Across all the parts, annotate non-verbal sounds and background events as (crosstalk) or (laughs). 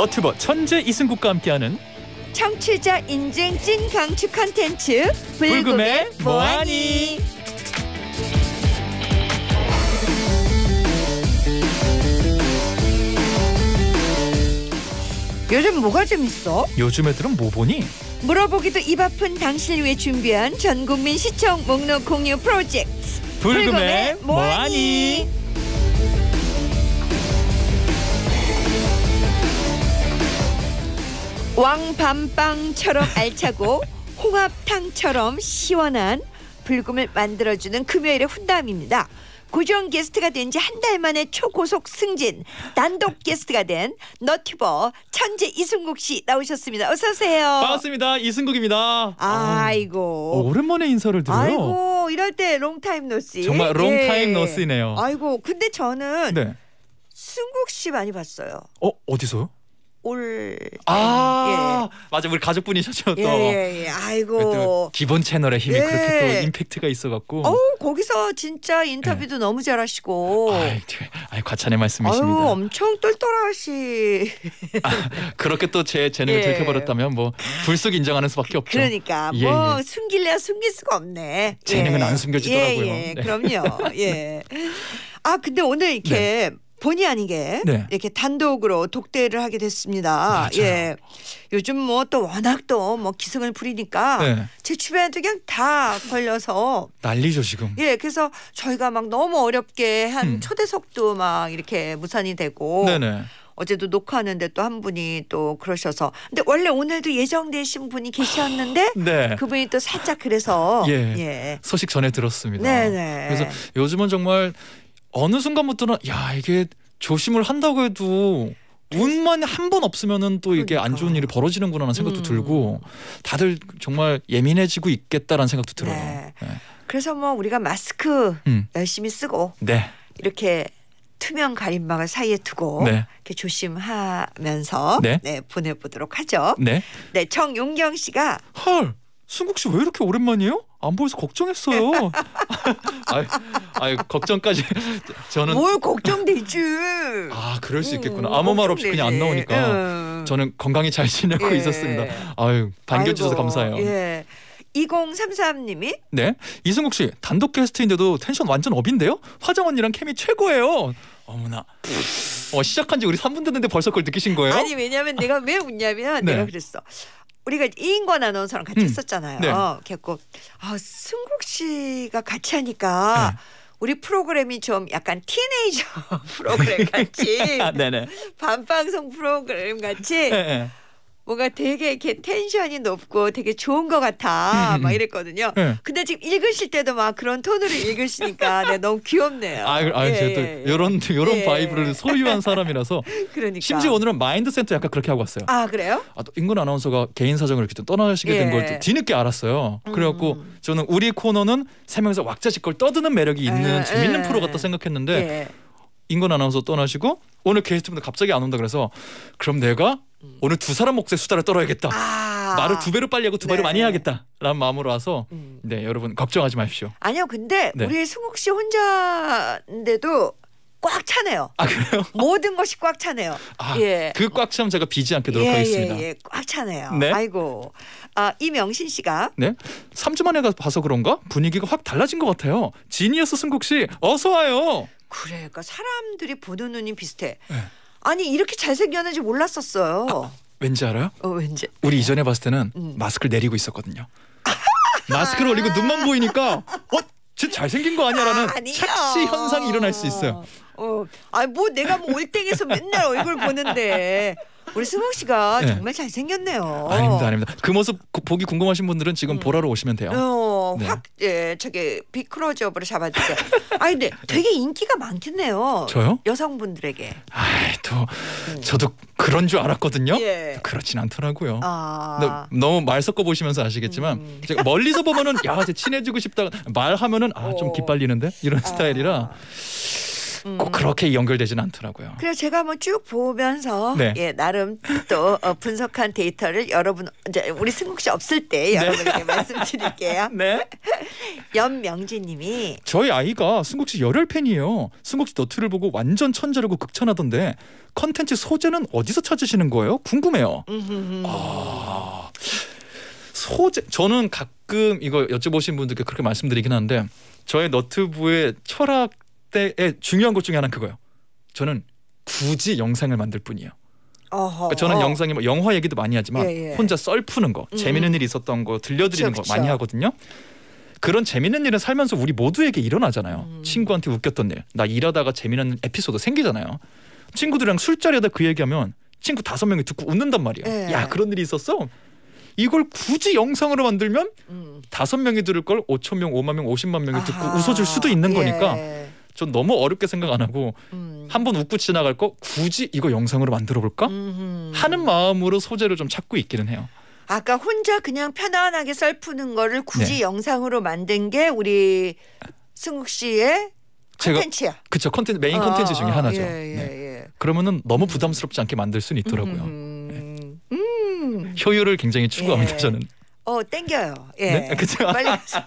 너튜버 천재 이승국과 함께하는 청취자 인증 찐 강추 컨텐츠 불금의 뭐하니 요즘 뭐가 재밌어? 요즘 애들은 뭐 보니? 물어보기도 입 아픈 당신을 위해 준비한 전국민 시청 목록 공유 프로젝트 불금의 뭐하니? 왕밤빵처럼 알차고 홍합탕처럼 시원한 불금을 만들어주는 금요일의 훈담입니다. 고정 게스트가 된 지 한 달 만에 초고속 승진 단독 게스트가 된 너튜버 천재 이승국 씨 나오셨습니다. 어서 오세요. 반갑습니다. 이승국입니다. 아이고. 어, 오랜만에 인사를 드려요. 아이고 이럴 때 롱타임 노씨. 정말 예. 롱타임 예. 노씨네요. 아이고 근데 저는 네. 승국 씨 많이 봤어요. 어 어디서요? 올. 아 예. 맞아 우리 가족분이셨죠 또. 예예 예, 예. 아이고. 기본 채널의 힘이 예. 그렇게 또 예. 임팩트가 있어갖고. 어 거기서 진짜 인터뷰도 예. 너무 잘하시고. 아이, 아이 과찬의 말씀이십니다. 아유, 엄청 똘똘하시. 아, 그렇게 또 제 재능을 들켜버렸다면 뭐 불쑥 인정하는 수밖에 없죠. 그러니까 뭐 숨길래야 숨길 수가 없네. 재능은 안 숨겨지더라고요. 예, 네. 그럼요. 예. (laughs) 아 근데 오늘 이렇게. 네. 본의 아니게 네. 이렇게 단독으로 독대를 하게 됐습니다. 맞아요. 예. 요즘 뭐 또 워낙 또 뭐 기승을 부리니까 네. 제 주변에도 그냥 다 걸려서 난리죠 지금. 예. 그래서 저희가 막 너무 어렵게 한 음. 초대석도 막 이렇게 무산이 되고. 네네. 어제도 녹화하는데 또 한 분이 또 그러셔서 근데 원래 오늘도 예정되신 분이 계셨는데 아, 네. 그분이 또 살짝 그래서 예, 예. 소식 전해 들었습니다. 네네. 그래서 요즘은 정말 어느 순간부터는 야 이게 조심을 한다고 해도 운만 한 번 없으면은 또 이게 그러니까. 안 좋은 일이 그러니까. 벌어지는구나라는 생각도 음. 들고 다들 정말 예민해지고 있겠다라는 생각도 들어요. 네. 네. 그래서 뭐 우리가 마스크 음. 열심히 쓰고 네. 이렇게 투명 가림막을 사이에 두고 네. 이렇게 조심하면서 네. 네, 보내보도록 하죠. 네, 네 정용경 씨가 헐승국씨 왜 이렇게 오랜만이에요? 안 보여서 걱정했어요. (laughs) 아이, 아이, 걱정까지 저는 뭘 걱정되지? 아 그럴 수 음, 있겠구나. 아무 말 없이 그냥 안 나오니까 저는 건강히 잘 지내고 예. 있었습니다. 아유 반겨주셔서 감사해요. 예. 2033님이 네 이승국 씨 단독 게스트인데도 텐션 완전 업인데요 화정 언니랑 케미 최고예요 어머나 어, 시작한 지 우리 3분 됐는데 벌써 그걸 느끼신 거예요? 아니 왜냐면 내가 왜 웃냐면 네. 내가 그랬어 우리가 이인권 아나운서랑 같이 음. 했었잖아요. 네. 그래갖고 아, 승국 씨가 같이 하니까 네. 우리 프로그램이 좀 약간 티네이저 (laughs) 프로그램 같이 (laughs) 아, 네네. 반방송 프로그램 같이 네. 네. 뭔가 되게 이렇게 텐션이 높고 되게 좋은 것 같아 음. 막 이랬거든요. 네. 근데 지금 읽으실 때도 막 그런 톤으로 읽으시니까 (laughs) 네, 너무 귀엽네요. 아, 그, 아 예, 제가 예, 또 이런 예. 이런 예. 바이브를 소유한 사람이라서 (laughs) 그러니까. 심지어 오늘은 마인드센터 약간 그렇게 하고 왔어요. 아 그래요? 아, 또 인근 아나운서가 개인 사정을 이렇게 떠나시게 된걸 예. 뒤늦게 알았어요. 음. 그래갖고 음. 저는 우리 코너는 세 명에서 왁자지껄 떠드는 매력이 있는 재밌는 프로 같다 생각했는데 인권 아나운서 떠나시고 오늘 게스트분들 갑자기 안 온다 그래서 그럼 내가 음. 오늘 두 사람 몫의 수다를 떨어야겠다. 아 말을 두 배로 빨리 하고 두 네. 배로 많이 해야겠다라는 마음으로 와서 음. 네 여러분 걱정하지 마십시오. 아니요 근데 네. 우리 승욱 씨 혼자인데도 꽉 차네요. 아 그래요? (laughs) 모든 것이 꽉 차네요. 아, 예. 그 꽉 참 제가 비지 않게 노력하겠습니다. 예, 예, 예. 꽉 차네요. 네? 아이고. 아, 이명신 씨가 네. 3주 만에 가서 봐서 그런가 분위기가 확 달라진 것 같아요. 지니어스 승국 씨 어서 와요. 그래, 그러니까 사람들이 보는 눈이 비슷해. 네. 아니 이렇게 잘생겼는지 몰랐었어요. 아, 왠지 알아요? 어, 왠지. 우리 이전에 봤을 때는 음. 마스크를 내리고 있었거든요. 마스크를 올리고 눈만 보이니까 어, 쟤 잘생긴 거 아니야라는 (laughs) 착시 현상이 일어날 수 있어요. 어, 아뭐 내가 뭐 올땡에서 맨날 얼굴 보는데 우리 승욱 씨가 네. 정말 잘 생겼네요. 아닙니다, 아닙니다. 그 모습 고, 보기 궁금하신 분들은 지금 음. 보라로 오시면 돼요. 어, 네. 확 예, 저게 비크로즈업으로 잡아주세요. 아니 근데 예. 되게 인기가 많겠네요. 저요? 여성분들에게. 아또 이 음. 저도 그런 줄 알았거든요. 예. 그렇진 않더라고요. 아. 너무 말 섞어 보시면서 아시겠지만 음. 제가 멀리서 보면은 야, 제 친해지고 싶다 말하면은 아좀 어. 기빨리는데 이런 아. 스타일이라. 음. 꼭 그렇게 연결되지는 않더라고요. 그래서 제가 뭐쭉 보면서 네. 예, 나름 또 어, 분석한 데이터를 여러분 이제 우리 승국 씨 없을 때 네. 여러분에게 말씀드릴게요. (laughs) 네. (laughs) 연명진님이 저희 아이가 승국 씨 열혈 팬이에요. 승국 씨 너트를 보고 완전 천재라고 극찬하던데 컨텐츠 소재는 어디서 찾으시는 거예요? 궁금해요. 아, 소재 저는 가끔 이거 여쭤보신 분들께 그렇게 말씀드리긴 한데 저의 너트부의 철학 때의 중요한 것 중에 하나는 그거예요. 저는 굳이 영상을 만들 뿐이에요. 그러니까 저는 어. 영상이 뭐 영화 얘기도 많이 하지만 예, 예. 혼자 썰푸는 거, 음. 재밌는 일이 있었던 거 들려드리는 그쵸, 그쵸. 거 많이 하거든요. 그런 재밌는 일은 살면서 우리 모두에게 일어나잖아요. 음. 친구한테 웃겼던 일, 나 일하다가 재미있는 에피소드 생기잖아요. 친구들이랑 술자리에다 그 얘기하면 친구 다섯 명이 듣고 웃는단 말이에요. 예. 야 그런 일이 있었어. 이걸 굳이 영상으로 만들면 음. 다섯 음. 명이 들을 걸 오천 명, 오만 명, 오십만 명이 듣고 아하. 웃어줄 수도 있는 예. 거니까 좀 너무 어렵게 생각 안 하고 음. 한번 웃고 지나갈 거 굳이 이거 영상으로 만들어 볼까 하는 마음으로 소재를 좀 찾고 있기는 해요. 아까 혼자 그냥 편안하게 썰푸는 거를 굳이 네. 영상으로 만든 게 우리 승욱 씨의 컨텐츠야. 그쵸 컨텐츠 메인 컨텐츠 어, 중에 어, 하나죠. 예, 예, 네. 예. 그러면은 너무 부담스럽지 않게 만들 수는 있더라고요. 음. 네. 음. 효율을 굉장히 추구합니다 예. 저는. 어 땡겨요. 예. 네? 그렇죠. 빨리 가서. (laughs)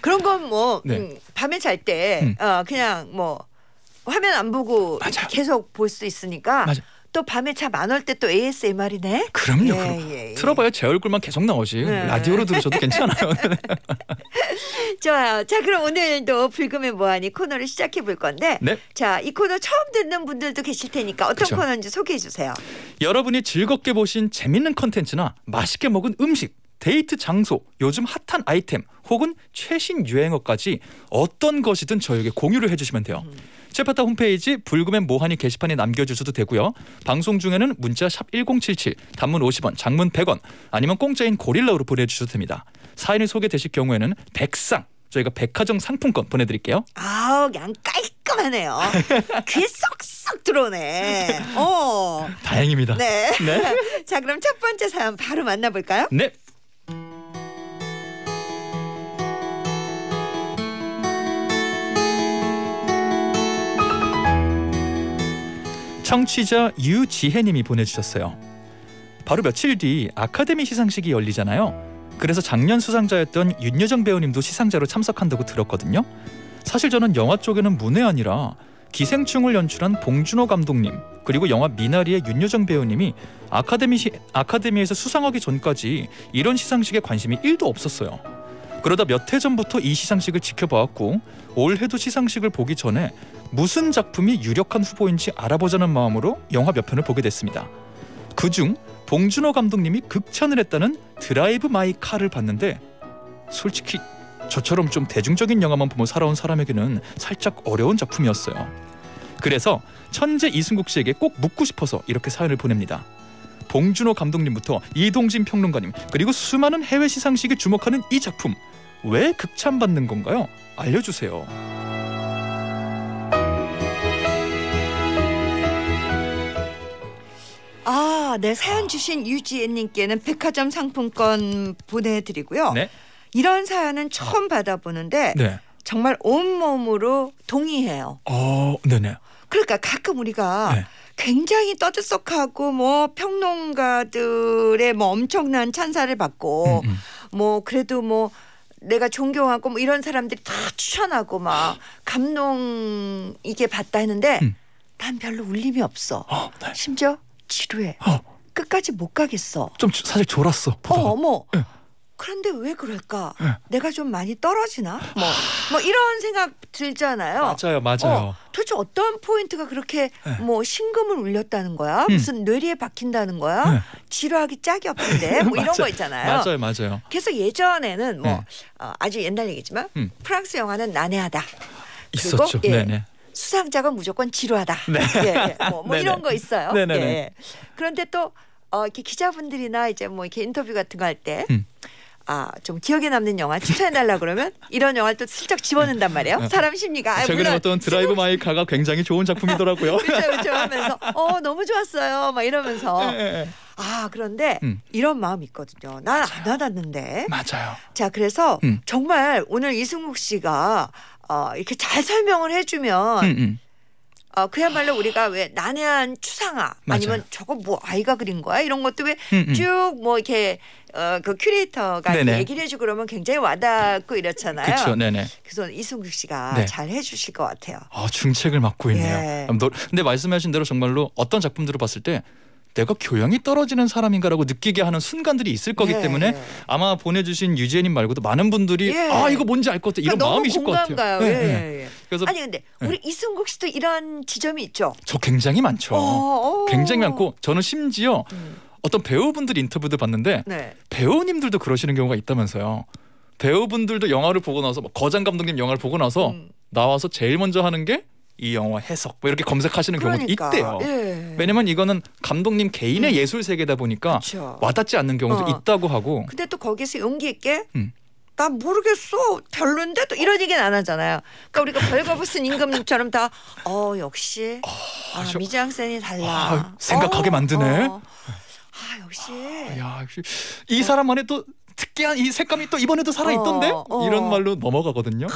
그런 건뭐 네. 음, 밤에 잘때 음. 어, 그냥 뭐 화면 안 보고 계속 볼 수 있으니까 맞아. 또 밤에 잠안올때또 ASMR이네. 그럼요. 예, 그럼. 예, 예. 틀어봐요. 제 얼굴만 계속 나오지. 네. 라디오로 들으셔도 괜찮아요. (laughs) 좋아요. 자 그럼 오늘도 불금의 뭐하니 코너를 시작해 볼 건데 네. 자이 코너 처음 듣는 분들도 계실 테니까 어떤 그쵸. 코너인지 소개해 주세요. 여러분이 즐겁게 보신 재밌는 컨텐츠나 맛있게 먹은 음식 데이트 장소, 요즘 핫한 아이템 혹은 최신 유행어까지 어떤 것이든 저에게 공유를 해주시면 돼요. 음. 최파타 홈페이지 불금엔 모하니 게시판에 남겨주셔도 되고요. 방송 중에는 문자 1077, 단문 50원, 장문 100원 아니면 공짜인 고릴라로 보내주셔도 됩니다. 사인을 소개되실 경우에는 백상 저희가 백화점 상품권 보내드릴게요. 아우 양 깔끔하네요. 귀 쏙쏙 들어오네. 어. 다행입니다. 네. 네. (laughs) 자 그럼 첫 번째 사연 바로 만나볼까요? 네. 청취자 유지혜님이 보내주셨어요. 바로 며칠 뒤 아카데미 시상식이 열리잖아요. 그래서 작년 수상자였던 윤여정 배우님도 시상자로 참석한다고 들었거든요. 사실 저는 영화 쪽에는 문외한이라 기생충을 연출한 봉준호 감독님 그리고 영화 미나리의 윤여정 배우님이 아카데미 시, 아카데미에서 수상하기 전까지 이런 시상식에 관심이 1도 없었어요. 그러다 몇 해 전부터 이 시상식을 지켜봐왔고 올해도 시상식을 보기 전에 무슨 작품이 유력한 후보인지 알아보자는 마음으로 영화 몇 편을 보게 됐습니다. 그중 봉준호 감독님이 극찬을 했다는 드라이브 마이 카를 봤는데 솔직히 저처럼 좀 대중적인 영화만 보며 살아온 사람에게는 살짝 어려운 작품이었어요. 그래서 천재 이승국 씨에게 꼭 묻고 싶어서 이렇게 사연을 보냅니다. 봉준호 감독님부터 이동진 평론가님 그리고 수많은 해외 시상식에 주목하는 이 작품 왜 극찬받는 건가요? 알려주세요. 아, 네 사연 주신 유지혜님께는 백화점 상품권 보내드리고요. 네. 이런 사연은 처음 아. 받아보는데 네. 정말 온몸으로 동의해요. 어, 네네. 그러니까 가끔 우리가 네. 굉장히 떠들썩하고 뭐 평론가들의 뭐 엄청난 찬사를 받고 음, 음. 뭐 그래도 뭐 내가 존경하고 뭐 이런 사람들이 다 추천하고 막 (gasps) 감동 이게 봤다 했는데 음. 난 별로 울림이 없어. 어, 네. 심지어 지루해. 어. 끝까지 못 가겠어. 좀 사실 졸았어. 어, 보다가. 어, 어머. 네. 그런데 왜 그럴까? 네. 내가 좀 많이 떨어지나? 뭐, 뭐 이런 생각 들잖아요. 맞아요, 맞아요. 어, 도대체 어떤 포인트가 그렇게 네. 뭐 신금을 울렸다는 거야? 음. 무슨 뇌리에 박힌다는 거야? 네. 지루하기 짝이 없는데 (laughs) 뭐 이런 거 있잖아요. 맞아요, 맞아요. 그래서 예전에는 뭐 네. 어, 아주 옛날 얘기지만 음. 프랑스 영화는 난해하다. 있었죠. 그리고, 예, 네네. 수상작은 무조건 지루하다. 네. 예, 예. 뭐, 뭐 이런 (laughs) 거 있어요. 네네네. 예. 그런데 또 어, 이렇게 기자분들이나 이제 뭐 이렇게 인터뷰 같은 거 할 때. 음. 아, 좀 기억에 남는 영화 추천해 달라 그러면 이런 영화를 또 슬쩍 집어넣는단 말이에요. 사람 심리가. 아, 최근에 어떤 드라이브 마이 카가 굉장히 좋은 작품이더라고요. 그렇죠. (laughs) 그렇 하면서 어, 너무 좋았어요. 막 이러면서. 예, 예, 예. 아, 그런데 음. 이런 마음이 있거든요. 난안 와닿는데. 맞아요. 자, 그래서 음. 정말 오늘 이승욱 씨가 어, 이렇게 잘 설명을 해 주면 음, 음, 어, 그야말로 우리가 왜 난해한 추상화 맞아요. 니면 저거 뭐 아이가 그린 거야 이런 것도 왜 음, 음. 쭉뭐 이렇게 어, 그 큐레이터가 네네. 얘기를 해주고 그러면 굉장히 와닿고 이렇잖아요. 그렇죠. 네네. 그래서 이승국 씨가 네. 잘 해주실 것 같아요. 아 중책을 맡고 있네요. 예. 근데 말씀하신 대로 정말로 어떤 작품들을 봤을 때 내가 교양이 떨어지는 사람인가라고 느끼게 하는 순간들이 있을 거기 예. 때문에 아마 보내주신 유지님 말고도 많은 분들이 예. 아 이거 뭔지 알 것 같아 이런 그러니까 마음이 있것 같아요. 예, 예. 예. 그래서 아니 근데 예. 우리 이승국 씨도 이런 지점이 있죠. 저 굉장히 많죠. 오, 어, 오. 어. 굉장히 많고 저는 심지어 음. 어떤 배우분들 인터뷰도 봤는데 네. 배우님들도 그러시는 경우가 있다면서요. 배우분들도 영화를 보고 나서 뭐 거장 감독님 영화를 보고 나서 음. 나와서 제일 먼저 하는 게 이 영화 해석 뭐 이렇게 검색하시는 그러니까. 경우도 있대요. 예. 왜냐면 이거는 감독님 개인의 음. 예술 세계다 보니까 그쵸. 와닿지 않는 경우도 어. 있다고 하고. 근데 또 거기서 용기 있게 음. 나 모르겠어 별론데 또 이런 얘기는 안 하잖아요. 그러니까 우리가 벌거벗은 (laughs) 임금님처럼 다 어 역시 어, 아, 아 미장센이 달라 아, 생각하게 어, 만드네. 어. 네. 아 역시. 아, 야 역시 이 사람만의 또 특이한 이 색감이 또 이번에도 살아 있던데 어, 어. 이런 말로 넘어가거든요.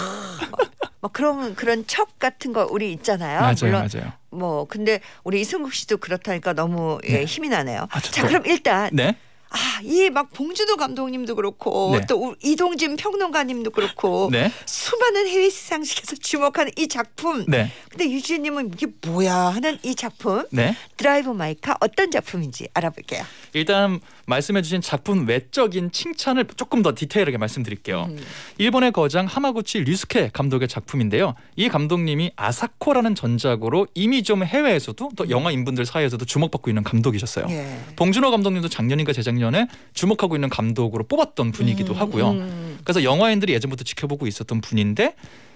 뭐 그런 그런 척 같은 거 우리 있잖아요. 맞아요, 물론 맞아요. 뭐 근데 우리 이승국 씨도 그렇다니까 너무 예, 네. 예, 힘이 나네요. 아, 자 그럼 일단 네? 아, 이 막 봉준호 감독님도 그렇고 네. 또 이동진 평론가님도 그렇고 네. 수많은 해외 시상식에서 주목하는 이 작품. 네. 근데 유진 님은 이게 뭐야 하는 이 작품. 네. 드라이브 마이카 어떤 작품인지 알아볼게요. 일단 말씀해주신 작품 외적인 칭찬을 조금 더 디테일하게 말씀드릴게요. 음. 일본의 거장 하마구치 류스케 감독의 작품인데요. 이 감독님이 아사코라는 전작으로 이미 좀 해외에서도 또 음. 영화 인분들 사이에서도 주목받고 있는 감독이셨어요. 예. 봉준호 감독님도 작년인가 재작년에 주목하고 있는 감독으로 뽑았던 분이기도 음. 하고요. 음. 그래서 영화인들이 예전부터 지켜보고 있었던 분인데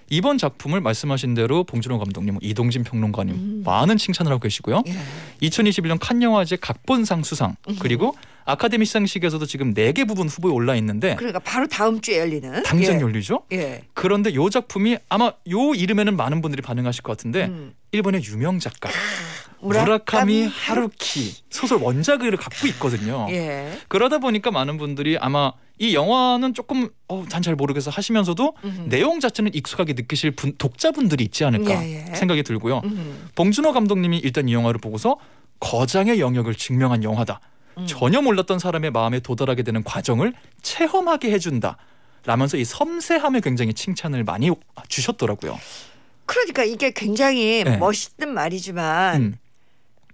이번 작품을 말씀하신 대로 봉준호 감독님, 이동진 평론가님 음. 많은 칭찬을 하고 계시고요. 예. 2021년 칸 영화제 각본상 수상 그리고 음. 아카데미 시상식에서도 지금 네 개 부분 후보에 올라 있는데 그러니까 바로 다음 주에 열리는 당장 예. 열리죠. 예. 그런데 요 작품이 아마 요 이름에는 많은 분들이 반응하실 것 같은데 음. 일본의 유명 작가 아, 무라카미 하루키 소설 원작을 갖고 있거든요. 예. 그러다 보니까 많은 분들이 아마 이 영화는 조금 어, 난잘 모르겠어 하시면서도 음흠. 내용 자체는 익숙하게 느끼실 분, 독자분들이 있지 않을까 예, 예. 생각이 들고요. 음흠. 봉준호 감독님이 일단 이 영화를 보고서 거장의 영역을 증명한 영화다. 음. 전혀 몰랐던 사람의 마음에 도달하게 되는 과정을 체험하게 해준다. 라면서 이 섬세함에 굉장히 칭찬을 많이 주셨더라고요. 그러니까 이게 굉장히 네. 멋있는 말이지만 음.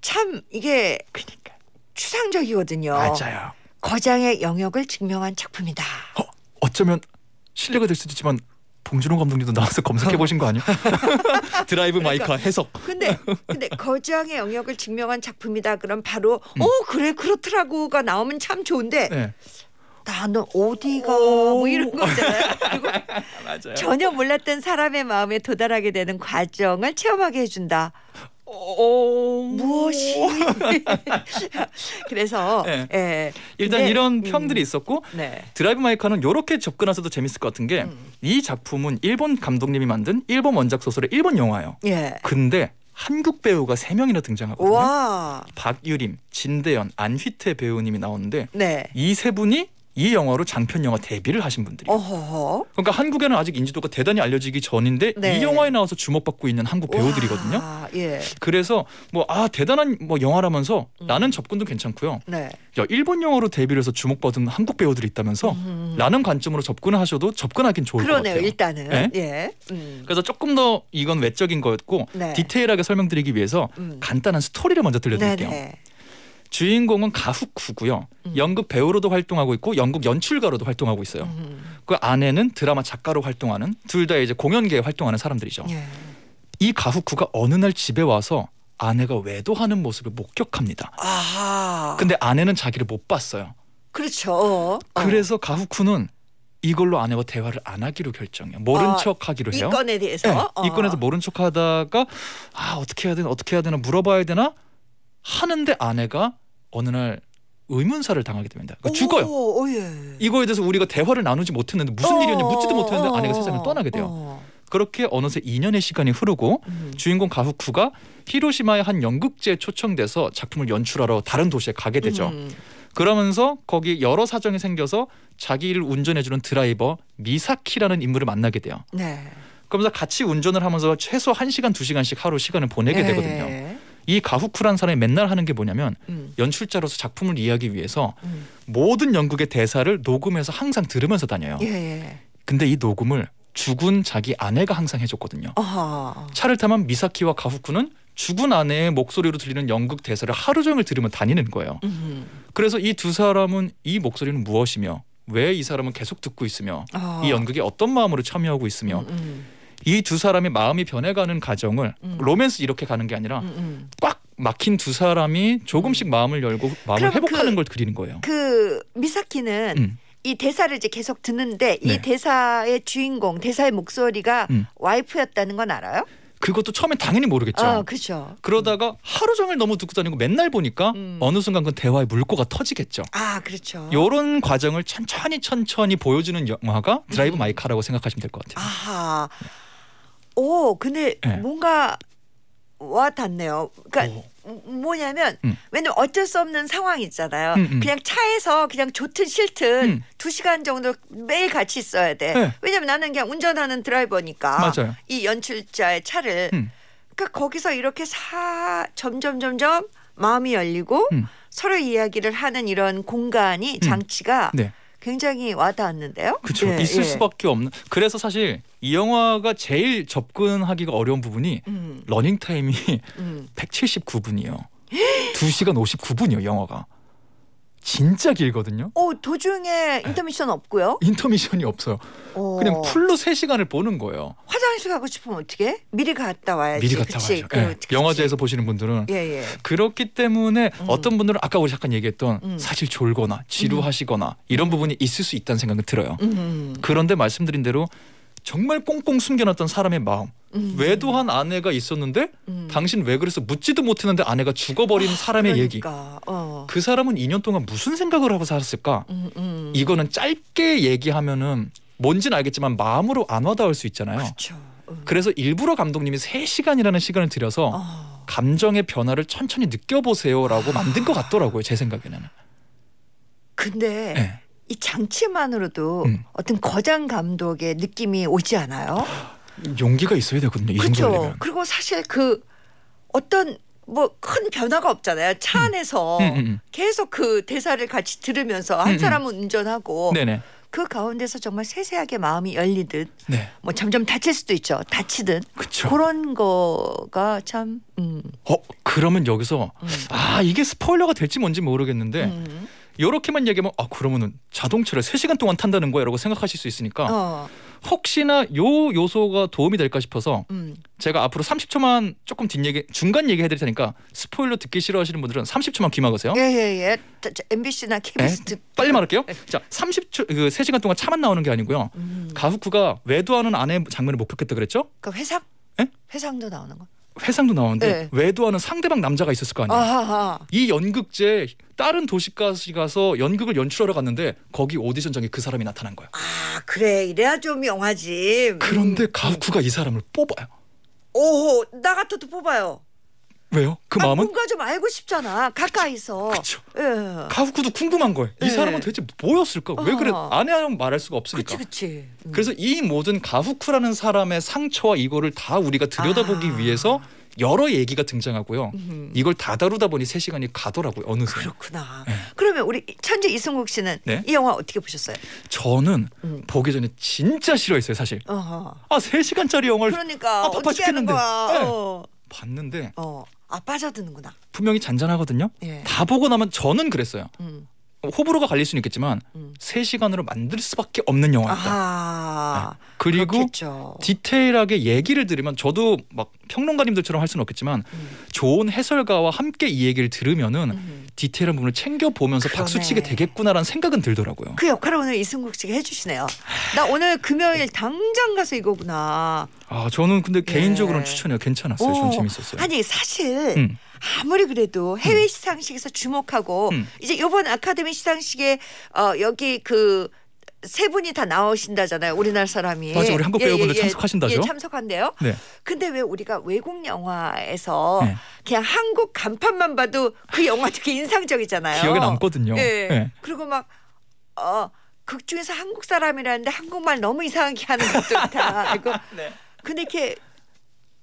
참 이게 그러니까. 추상적이거든요. 맞아요. 거장의 영역을 증명한 작품이다. 어, 어쩌면 실례가 될 수도 있지만 봉준호 감독님도 나와서 검색해 보신 거 아니에요? (laughs) 드라이브 그러니까, 마이카 해석. 근데 근데 거장의 영역을 증명한 작품이다. 그럼 바로 음. 어 그래 그렇더라고가 나오면 참 좋은데 네. 나는 어디가 뭐 이런 거잖아요. 그리고 (laughs) 전혀 몰랐던 사람의 마음에 도달하게 되는 과정을 체험하게 해준다. 어... 무엇이 (laughs) 그래서 네. 예. 일단 근데, 이런 음. 평들이 음. 있었고 네. 드라이브 마이카는 이렇게 접근하셔도 재밌을 것 같은 게이 음. 작품은 일본 감독님이 만든 일본 원작 소설의 일본 영화예요. 예. 근데 한국 배우가 세 명이나 등장하거든요. 와. 박유림, 진대현, 안휘태 배우님이 나오는데 네. 이세 분이 이 영화로 장편 영화 데뷔를 하신 분들이에요. 어허허. 그러니까 한국에는 아직 인지도가 대단히 알려지기 전인데 네. 이 영화에 나와서 주목받고 있는 한국 배우들이거든요. 와, 예. 그래서 뭐아 대단한 뭐 영화라면서 음. 라는 접근도 괜찮고요. 네. 야, 일본 영화로 데뷔를 해서 주목받은 한국 배우들이 있다면서 음. 라는 관점으로 접근하셔도 접근하긴 좋을 그러네요, 것 같아요. 일단은. 네? 예. 음. 그래서 조금 더 이건 외적인 거였고 네. 디테일하게 설명드리기 위해서 음. 간단한 스토리를 먼저 들려드릴게요. 네네. 주인공은 가후쿠고요. 음. 연극 배우로도 활동하고 있고 연극 연출가로도 활동하고 있어요. 음. 그 아내는 드라마 작가로 활동하는 둘 다 이제 공연계에 활동하는 사람들이죠. 예. 이 가후쿠가 어느 날 집에 와서 아내가 외도하는 모습을 목격합니다. 아하. 근데 아내는 자기를 못 봤어요. 그렇죠. 어. 그래서 가후쿠는 이걸로 아내와 대화를 안 하기로 결정해요. 모른 어, 척하기로 해요. 이 건에 대해서 네. 어. 이 건에서 모른 척하다가 아 어떻게 해야 되나 어떻게 해야 되나 물어봐야 되나 하는데 아내가 어느 날 의문사를 당하게 됩니다. 그러니까 죽어요. 오, 어, 어, 예. 이거에 대해서 우리가 대화를 나누지 못했는데 무슨 어, 일이었냐 묻지도 어, 못했는데 어, 아내가 세상을 떠나게 돼요. 어. 그렇게 어느새 2년의 시간이 흐르고 음. 주인공 가후쿠가 히로시마의 한 연극제에 초청돼서 작품을 연출하러 다른 도시에 가게 되죠. 음. 그러면서 거기 여러 사정이 생겨서 자기를 운전해주는 드라이버 미사키라는 인물을 만나게 돼요. 네. 그러면서 같이 운전을 하면서 최소 1시간, 2시간씩 하루 시간을 보내게 네. 되거든요. 이가후쿠라는 사람이 맨날 하는 게 뭐냐면 음. 연출자로서 작품을 이해하기 위해서 음. 모든 연극의 대사를 녹음해서 항상 들으면서 다녀요. 예, 예. 근데 이 녹음을 죽은 자기 아내가 항상 해줬거든요. 어하. 차를 타면 미사키와 가후쿠는 죽은 아내의 목소리로 들리는 연극 대사를 하루 종일 들으면 다니는 거예요. 음흠. 그래서 이 두 사람은 이 목소리는 무엇이며 왜 이 사람은 계속 듣고 있으며 아. 이 연극에 어떤 마음으로 참여하고 있으며 음, 음. 이두 사람이 마음이 변해가는 과정을 음. 로맨스 이렇게 가는 게 아니라 음음. 음. 꽉 막힌 두 사람이 조금씩 음. 마음을 열고 마음을 회복하는 그, 걸 그리는 거예요. 그 미사키는 음. 이 대사를 이제 계속 듣는데 네. 이 대사의 주인공 대사의 목소리가 음. 와이프였다는 건 알아요? 그것도 처음엔 당연히 모르겠죠. 어, 그렇죠. 그러다가 하루 종일 너무 듣고 다니고 맨날 보니까 음. 어느 순간 그 대화의 물꼬가 터지겠죠. 아, 그렇죠. 이런 과정을 천천히 천천히 보여주는 영화가 드라이브 음. 마이 카라고 생각하시면 될 것 같아요. 아하. 네. 오, 근데 네. 예. 뭔가 와 닿네요. 그러니까 오. 음, 음, 뭐냐면 음. 왜냐면 어쩔 수 없는 상황이 있잖아요. 음, 음. 그냥 차에서 그냥 좋든 싫든 음. 두 시간 정도 매일 같이 있어야 돼. 네. 왜냐면 나는 그냥 운전하는 드라이버니까 맞아요. 이 연출자의 차를 그러니까 거기서 이렇게 사 점점 점점 마음이 열리고 서로 이야기를 하는 이런 공간이 장치가 네. 굉장히 와닿았는데요. 그렇죠. 예, 있을 예. 수밖에 없는. 그래서 사실 이 영화가 제일 접근하기가 어려운 부분이 음. 러닝 타임이 음. 1 7 9분이요 2시간 59분이요, 영화가. 진짜 길거든요. 어, 도중에 인터미션 네. 없고요. 인터미션이 없어요. 오. 어. 그냥 풀로 3시간을 보는 거예요. 화장실 가고 싶으면 어떻게? 미리 갔다 와야지. 미리 갔다 그치? 와야죠. 그, 예. 영화제에서 보시는 분들은 예, 예. 그렇기 때문에 음. 어떤 분들은 아까 우리 잠깐 얘기했던 음. 사실 졸거나 지루하시거나 음. 이런 부분이 있을 수 있다는 생각이 들어요. 음, 음, 음. 그런데 말씀드린 대로 정말 꽁꽁 숨겨놨던 사람의 마음 음. 외도한 아내가 있었는데 음. 당신 왜 그래서 묻지도 못했는데 아내가 죽어버린 아, 사람의 그러니까. 얘기 어. 그 사람은 2년 동안 무슨 생각을 하고 살았을까? 음, 음. 이거는 짧게 얘기하면은 뭔지는 알겠지만 마음으로 안 와닿을 수 있잖아요. 그렇죠. 음. 그래서 일부러 감독님이 3시간이라는 시간을 들여서 어. 감정의 변화를 천천히 느껴보세요라고 만든 것 같더라고요. 제 생각에는. 근데 네. 이 장치만으로도 음. 어떤 거장 감독의 느낌이 오지 않아요? 용기가 있어야 되거든요. 그렇죠. 그리고 사실 그 어떤 뭐큰 변화가 없잖아요. 차 음. 안에서 음, 음, 음, 계속 그 대사를 같이 들으면서 한 음, 사람은 운전하고 네네. 그 가운데서 정말 세세하게 마음이 열리듯 네. 뭐 점점 다칠 수도 있죠. 다치듯 그쵸. 그런 거가 참. 음. 어 그러면 여기서 음. 아 이게 스포일러가 될지 뭔지 모르겠는데. 음. 이렇게만 얘기하면 아 그러면은 자동차를 세시간 동안 탄다는 거야라고 생각하실 수 있으니까 어. 혹시나 요 요소가 도움이 될까 싶어서 음. 제가 앞으로 30초만 조금 뒷얘기 중간 얘기해 드릴 테니까 스포일러 듣기 싫어하시는 분들은 30초만 귀막으세요. 예예예. 예, MBC나 KBS 예? 예. 네? 빨리 말할게요. 네. 자, 30초 그 3시간 동안 차만 나오는 게 아니고요. 음. 가후쿠가 외도하는 아내 장면을 목격했다 그랬죠? 그 회상? 예? 회상도 나오는 거. 회상도 나오는데 네. 외도하는 상대방 남자가 있었을 거 아니에요. 아하하. 이 연극제 다른 도시까지 가서 연극을 연출하러 갔는데 거기 오디션장에 그 사람이 나타난 거예요아 그래 이래야 좀 영화지. 그런데 음. 가쿠가 이 사람을 뽑아요. 오호 나 같아도 뽑아요. 왜요? 그 아, 마음은 뭔가 좀 알고 싶잖아 가까이서. 그쵸. 예. 가후쿠도 궁금한 거예요. 이 예. 사람은 대체 뭐였을까? 왜 그래? 아. 아내랑 말할 수가 없으니까. 그렇지. 음. 그래서 이 모든 가후쿠라는 사람의 상처와 이거를 다 우리가 들여다보기 아. 위해서 여러 얘기가 등장하고요. 음. 이걸 다 다루다 보니 세 시간이 가더라고요. 어느새. 그렇구나. 네. 그러면 우리 천재 이승국 씨는 네? 이 영화 어떻게 보셨어요? 저는 음. 보기 전에 진짜 싫어했어요, 사실. 어허. 아, 세 시간짜리 영화를 그러니까 아, 바빠 죽겠는데. 네. 어. 봤는데 어. 아 빠져드는구나. 분명히 잔잔하거든요. 예. 다 보고 나면 저는 그랬어요. 음. 호불호가 갈릴 수는 있겠지만 음. 3시간으로 만들 수밖에 없는 영화다. 였 네. 그리고 그렇겠죠. 디테일하게 얘기를 들으면 저도 막 평론가님들처럼 할 수는 없겠지만 음. 좋은 해설가와 함께 이 얘기를 들으면은 음. 디테일한 부분을 챙겨 보면서 박수치게 되겠구나라는 생각은 들더라고요. 그 역할을 오늘 이승국 씨가 해주시네요. 나 오늘 금요일 당장 가서 이거구나. 아 저는 근데 개인적으로는 네. 추천해요. 괜찮았어요. 오. 전 재밌었어요. 아니 사실. 음. 아무리 그래도 해외 음. 시상식에서 주목하고 음. 이제 이번 아카데미 시상식에 어, 여기 그 세 분이 다 나오신다잖아요. 우리나라 사람이. 맞아 우리 한국 예, 예, 배우분들 예, 예, 참석하신다죠. 예, 참석한대요. 네. 근데 왜 우리가 외국 영화에서 네. 그냥 한국 간판만 봐도 그 영화 되게 인상적이잖아요. 기억에 남거든요. 예. 네. 그리고 막 어, 극 중에서 한국 사람이라는데 한국말 너무 이상하게 하는 것도 있다. 이거. (laughs) 네. 근데 이렇게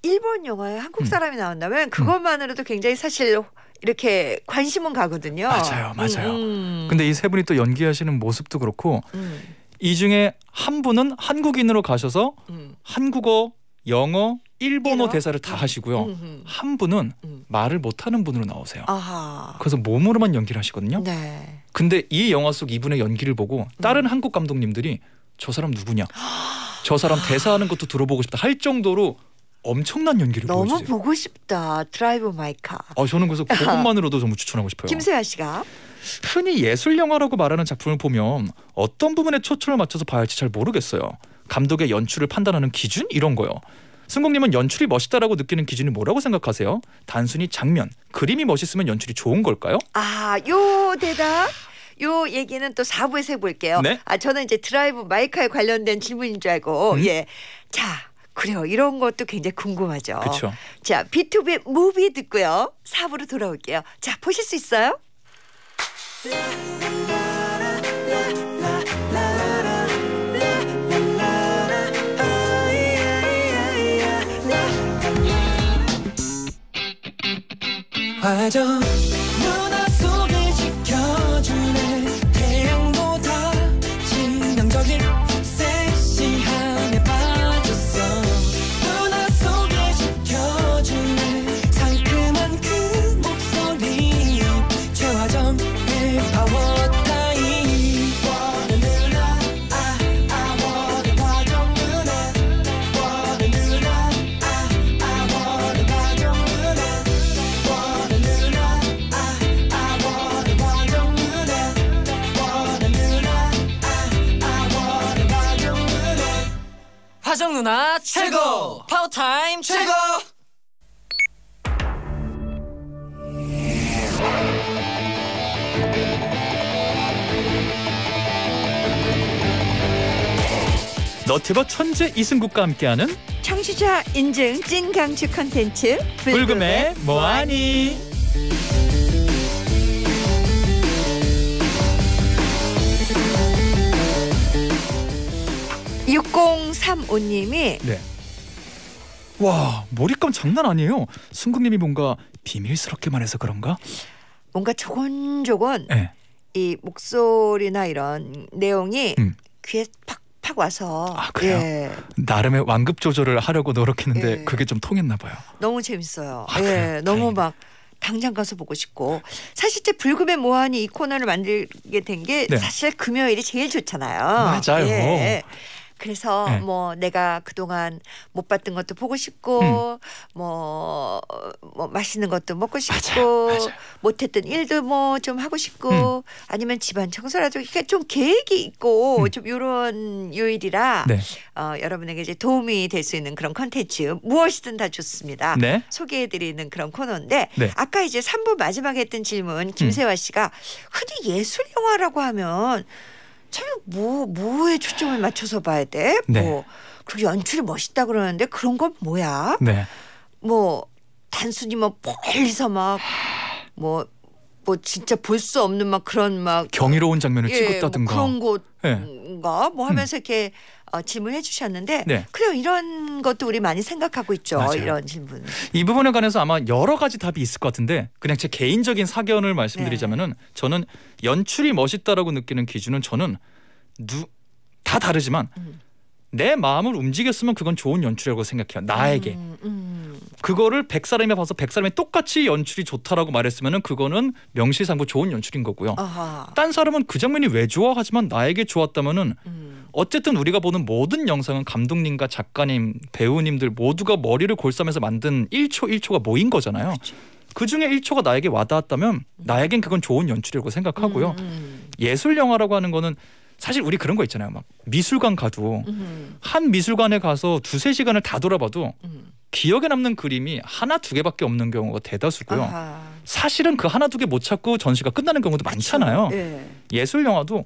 일본 영화에 한국 음. 사람이 나온다면 음. 그것만으로도 굉장히 사실 이렇게 관심은 가거든요. 맞아요, 음, 맞아요. 음. 근데 이 세 분이 또 연기하시는 모습도 그렇고 음. 이 중에 한 분은 한국인으로 가셔서 음. 한국어, 영어, 일본어 이런? 대사를 다 하시고요. 음한 분은 말을 못하는 분으로 나오세요. 아하. 그래서 몸으로만 연기를 하시거든요. 네. 근데 이 영화 속 이분의 연기를 보고 다른 한국 감독님들이 저 사람 누구냐, (gasps) 저 사람 대사하는 것도 들어보고 싶다 할 정도로 엄청난 연기를 보여주세요. 보고 싶다. 드라이브 마이카. 아, 저는 그래서 (laughs) 그것만으로도 정말 추천하고 싶어요. 김소야 씨가 흔히 예술 영화라고 말하는 작품을 보면 어떤 부분에 초점을 맞춰서 봐야 할지 잘 모르겠어요. 감독의 연출을 판단하는 기준 이런 거요. 승국님은 연출이 멋있다라고 느끼는 기준이 뭐라고 생각하세요? 단순히 장면, 그림이 멋있으면 연출이 좋은 걸까요? 아, 요 대답. 요 얘기는 또 4부에서 해볼게요. 네? 아, 저는 이제 드라이브 마이카에 관련된 질문인 줄 알고, 음? 예. 자, 그래요. 이런 것도 굉장히 궁금하죠. 그쵸. 자, 비투비 무비 듣고요. 4부로 돌아올게요. 자, 보실 수 있어요? 화정 최고! 파워타임 최고! 너튜버 천재 이승국과 함께하는 청취자 인증 찐 강추 컨텐츠 불금의 뭐하니 60 3535님이 네. 와 몰입감 장난 아니에요. 순국님이 뭔가 비밀스럽게만 해서 그런가? 뭔가 조곤조곤 네. 이 목소리나 이런 내용이 음. 귀에 팍팍 와서 아 그래요? 예. 나름의 완급 조절을 하려고 노력했는데 예. 그게 좀 통했나 봐요. 너무 재밌어요. 아, 예, 너무 막 당장 가서 보고 싶고 사실 제 불금의 모한이 이 코너를 만들게 된게 네. 사실 금요일이 제일 좋잖아요. 맞아요. 예. 그래서 네. 뭐 내가 그동안 못 봤던 것도 보고 싶고 뭐뭐 음. 뭐, 뭐 맛있는 것도 먹고 싶고 못했던 일도 뭐 좀 하고 싶고 음. 아니면 집안 청소라도 이렇게 좀 계획이 있고 음. 좀요런 요일이라 네. 어, 여러분에게 이제 도움이 될 수 있는 그런 컨텐츠 무엇이든 다 좋습니다. 네. 소개해드리는 그런 코너인데 네. 아까 이제 3부 마지막에 했던 질문 김세화 씨가 음. 흔히 예술 영화라고 하면 참뭐 뭐에 초점을 맞춰서 봐야 돼? 네. 뭐 그리고 연출이 멋있다 그러는데 그런 건 뭐야? 네. 뭐 단순히 뭐 멀리서 막뭐 뭐 진짜 볼 수 없는 막 그런 막 경이로운 장면을 예, 찍었다든가 뭐 그런 것인가 예. 뭐 음. 하면서 음. 이렇게 어, 질문해 주셨는데 네. 그래요 이런 것도 우리 많이 생각하고 있죠 맞아요. 이런 질문 이 부분에 관해서 아마 여러 가지 답이 있을 것 같은데 그냥 제 개인적인 사견을 말씀드리자면은 네. 저는 연출이 멋있다라고 느끼는 기준은 저는 누 다 다르지만 음. 내 마음을 움직였으면 그건 좋은 연출이라고 생각해요. 나에게. 음, 음. 그거를 백 사람이 봐서 백 사람이 똑같이 연출이 좋다라고 말했으면 그거는 명실상부 좋은 연출인 거고요. 아하. 딴 사람은 그 장면이 왜 좋아 하지만 나에게 좋았다면은 음. 어쨌든 우리가 보는 모든 영상은 감독님과 작가님, 배우님들 모두가 머리를 골삼해서 만든 1초 1초가 모인 거잖아요. 그그 중에 1초가 나에게 와닿았다면 나에겐 그건 좋은 연출이라고 생각하고요. 음, 음. 예술 영화라고 하는 거는 사실 우리 그런 거 있잖아요. 막 미술관 가도 한 미술관에 가서 두세 시간을 다 돌아봐도 음. 기억에 남는 그림이 하나 두 개밖에 없는 경우가 대다수고요. 아하. 사실은 그 하나 두 개 못 찾고 전시가 끝나는 경우도 많잖아요. 예. 예술 영화도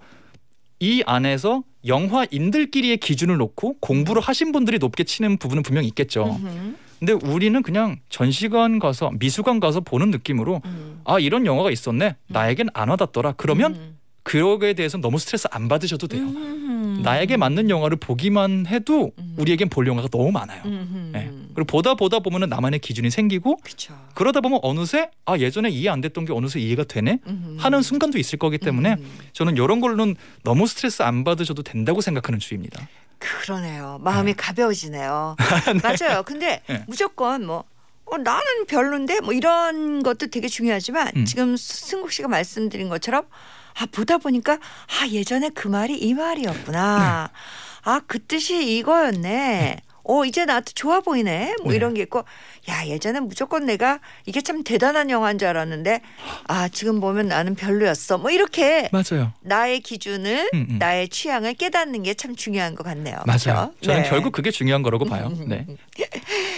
이 안에서 영화인들끼리의 기준을 놓고 공부를 음. 하신 분들이 높게 치는 부분은 분명 히 있겠죠. 음흠. 근데 우리는 그냥 전시관 가서 미술관 가서 보는 느낌으로 음. 아 이런 영화가 있었네 나에겐 안 와닿더라 그러면 음. 그거에 대해서 너무 스트레스 안 받으셔도 돼요. 음흠. 나에게 맞는 영화를 보기만 해도 음. 우리에겐 볼 영화가 너무 많아요. 네. 그리고 보다 보다 보면은 나만의 기준이 생기고 그쵸. 그러다 보면 어느새 아 예전에 이해 안 됐던 게 어느새 이해가 되네 음흠. 하는 순간도 있을 거기 때문에 음. 저는 이런 걸로는 너무 스트레스 안 받으셔도 된다고 생각하는 주입니다. 그러네요. 마음이 네. 가벼워지네요. (laughs) 네. 맞아요. 근데 네. 무조건 뭐 어, 나는 별론데 뭐 이런 것도 되게 중요하지만 음. 지금 승국 씨가 말씀드린 것처럼 아 보다 보니까 아 예전에 그 말이 이 말이었구나 네. 아그 뜻이 이거였네 네. 어 이제 나도 좋아 보이네 뭐 네. 이런 게 있고 야 예전에 무조건 내가 이게 참 대단한 영화인 줄 알았는데 아 지금 보면 나는 별로였어 뭐 이렇게 맞아요 나의 기준을 음, 음. 나의 취향을 깨닫는 게 참 중요한 것 같네요 맞아요 그렇죠? 저는 네. 결국 그게 중요한 거라고 봐요 네. (laughs)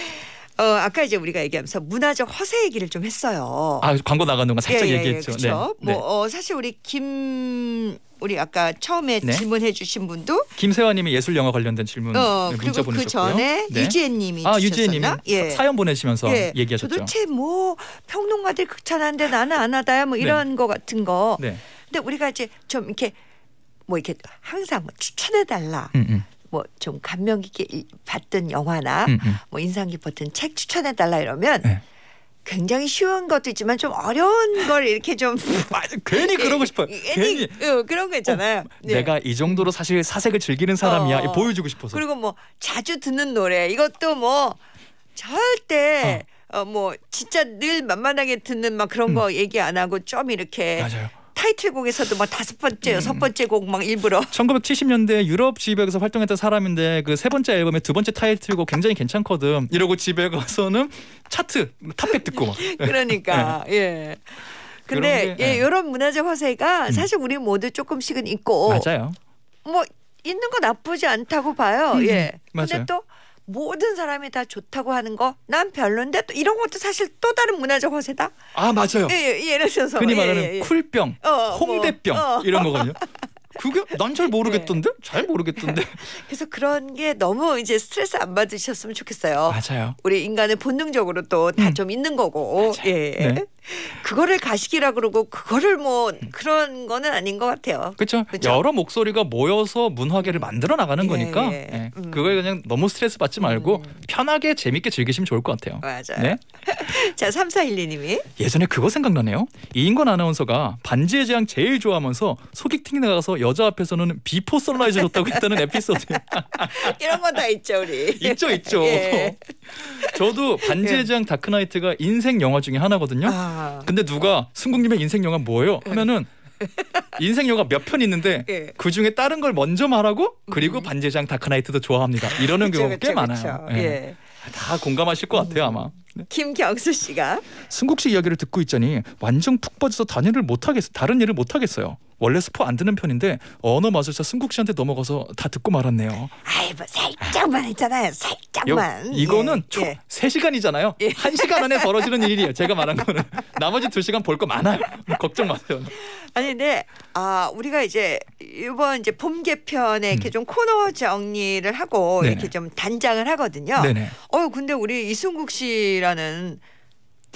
어, 아까 이제 우리가 얘기하면서 문화적 허세 얘기를 좀 했어요. 아 광고 나가는 거 살짝 예, 예, 예 얘기했죠. 그렇 네. 뭐 네. 어, 사실 우리 김 우리 아까 처음에 네. 질문해주신 분도 김세화님이 예술 영화 관련된 질문 어, 문자 그리고 그 보내셨고요. 그 전에 네. 유지혜님이 아 유지혜님이 예. 사연 보내시면서 예. 얘기하셨죠. 도대체 뭐 평론가들 극찬하는데 나는 안 하다야 뭐 네. 이런 네. 거 같은 거. 네. 근데 우리가 이제 좀 이렇게 뭐 이렇게 항상 뭐 추천해달라. 음, 음. 뭐좀 감명 깊게 봤던 영화나 음, 음. 뭐 인상 깊었던 책 추천해 달라 이러면 네. 굉장히 쉬운 것도 있지만 좀 어려운 걸 이렇게 좀 (laughs) 괜히 그러고 (laughs) 싶어요. 괜히, 어, 그런 거 있잖아요. 어, 네. 내가 이 정도로 사실 사색을 즐기는 사람이야. 어, 보여주고 싶어서. 그리고 뭐 자주 듣는 노래 이것도 뭐 절대 어. 어 뭐 진짜 늘 만만하게 듣는 막 그런 음. 거 얘기 안 하고 좀 이렇게 맞아요. 타이틀곡에서도 막 다섯 번째, 여섯 음. 번째 곡 막 일부러. 1970년대 유럽 지배에서 활동했던 사람인데 그 세 번째 앨범의 두 번째 타이틀곡 굉장히 괜찮거든. 이러고 집에 가서는 차트 탑백 듣고 막. (laughs) 그러니까 예. 예. 근데 게, 예, 예, 이런 문화적 화세가 음. 사실 우리 모두 조금씩은 있고. 맞아요. 뭐 있는 건 나쁘지 않다고 봐요. 음. 예. 맞아요. 근데 또 모든 사람이 다 좋다고 하는 거 난 별론데 또 이런 것도 사실 또 다른 문화적 허세다. 아 맞아요. 예, 예, 예 를 들어서 흔히 예, 말하는 예, 예, 예. 쿨병, 어, 뭐, 홍대병 뭐, 어. 이런 거거든요. 그게 난잘 (laughs) 예. 모르겠던데 네. 잘 모르겠던데 (laughs) 그래서 그런 게 너무 이제 스트레스 안 받으셨으면 좋겠어요 맞아요 우리 인간은 본능적으로 또 다좀 음. 있는 거고 맞아요. 예. 네. 그거를 가식이라 그러고 그거를 뭐 그런 거는 아닌 것 같아요. 그렇죠. 여러 목소리가 모여서 문화계를 만들어 나가는 예, 거니까 예. 예. 음. 그거 그냥 너무 스트레스 받지 말고 음. 편하게 재밌게 즐기시면 좋을 것 같아요. 맞아요. 네? (laughs) 자, 3412님이 예전에 그거 생각나네요. 이인권 아나운서가 반지의 제왕 제일 좋아하면서 소개팅 나가서 여자 앞에서는 비포 선라이즈 좋다고 했다는 (laughs) 에피소드. 이런 건다 있죠, 우리. (laughs) 있죠, 있죠. 예. 저도 반지의 예. 제왕 다크나이트가 인생 영화 중에 하나거든요. 아. 근데 누가 승국님의 인생 영화 뭐예요? 하면은 인생 영화 몇 편 있는데 예. 그 중에 다른 걸 먼저 말하고 그리고 음. 반지의 제왕 다크나이트도 좋아합니다. 이러는 경우꽤 그쵸, 많아요. 그쵸. 예. 예. 다 공감하실 것 같아요 음. 아마. 네. 김경수 씨가 승국 씨 이야기를 듣고 있자니 완전 푹 빠져서 다른 일을 못 하겠 어요 다른 일을 못 하겠어요. 원래 스포 안 듣는 편인데 언어 마술사 승국 씨한테 넘어가서 다 듣고 말았네요. 아이 뭐 살짝만 했잖아요. 살짝만. 요, 이거는 예, 예. 3시간이잖아요. 예. 1시간 안에 벌어지는 일이에요. 제가 말한 거는. (laughs) 나머지 2시간 볼 거 많아요. 음, 걱정 마세요. 아니 근데 아, 우리가 이제 이번 이제 봄 개편에 이렇게 음. 좀 코너 정리를 하고 네네. 이렇게 좀 단장을 하거든요. 네네. 어 근데 우리 이승국 씨라는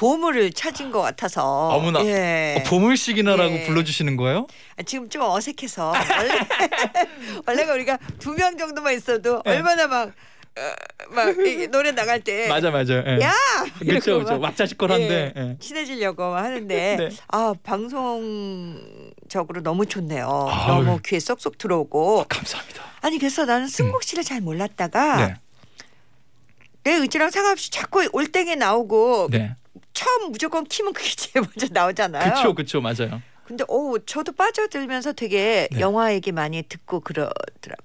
보물을 찾은 것 같아서. 어머나. 예. 어, 보물식이나라고 예. 불러주시는 거예요? 아, 지금 좀 어색해서 원래 (laughs) 원래가 우리가 두 명 정도만 있어도 예. 얼마나 막. 어, 막 노래 나갈 때 맞아 맞아 예. 야 그렇죠 그렇죠 왁자지껄한데 예, 예. 친해지려고 하는데 (laughs) 네. 아 방송적으로 너무 좋네요 아 너무 귀에 쏙쏙 들어오고 아, 감사합니다 아니 그래서 나는 음. 승국 씨를 음. 잘 몰랐다가 네. 내 의지랑 상관없이 자꾸 올땡에 나오고 네. 처음 무조건 키면 그게 제일 먼저 나오잖아요. 그렇죠, 그렇죠, 맞아요. 근데 오 어, 저도 빠져들면서 되게 네. 영화 얘기 많이 듣고 그러더라고.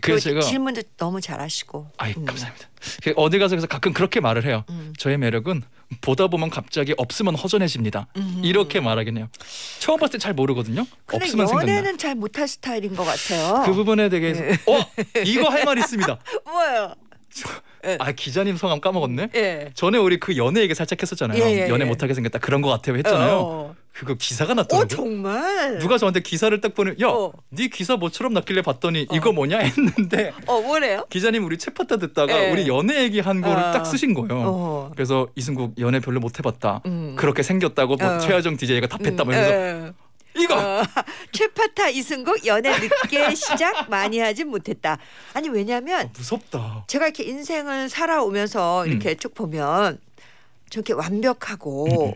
그래서 제가 질문도 너무 잘하시고. 아, 음. 감사합니다. 그 어디 가서 그래서 가끔 그렇게 말을 해요. 음. 저의 매력은 보다 보면 갑자기 없으면 허전해집니다. 음. 이렇게 말하긴 해요. 처음 봤을 때 잘 모르거든요. 없으면 생각나. 연애는 잘 못 할 스타일인 것 같아요. 그 부분에 되게 네. 어 이거 할 말 있습니다. (laughs) 뭐요? 예. 아 기자님 성함 까먹었네. 예. 전에 우리 그 연애 얘기 살짝 했었잖아요. 예, 예, 연애 예. 못하게 생겼다 그런 것 같아요 했잖아요. 어. 어. 그거 기사가 났더라고 어, 정말? 누가 저한테 기사를 딱 보내 야네 어. 기사 뭐처럼 났길래 봤더니 어. 이거 뭐냐 했는데 어 뭐래요? 기자님 우리 채파타 듣다가 예. 우리 연애 얘기 한 거를 아. 딱 쓰신 거예요. 어. 그래서 이승국 연애 별로 못 해봤다. 음. 그렇게 생겼다고 뭐 어. 최하정 DJ가 답했다 뭐 음. 이러면서 이거 어, 최파타 (laughs) 이승국 연애 늦게 시작 많이 하진 못했다. 아니 왜냐하면 어, 무섭다. 제가 이렇게 인생을 살아오면서 음. 이렇게 음. 쭉 보면 저렇게 완벽하고 음. 음.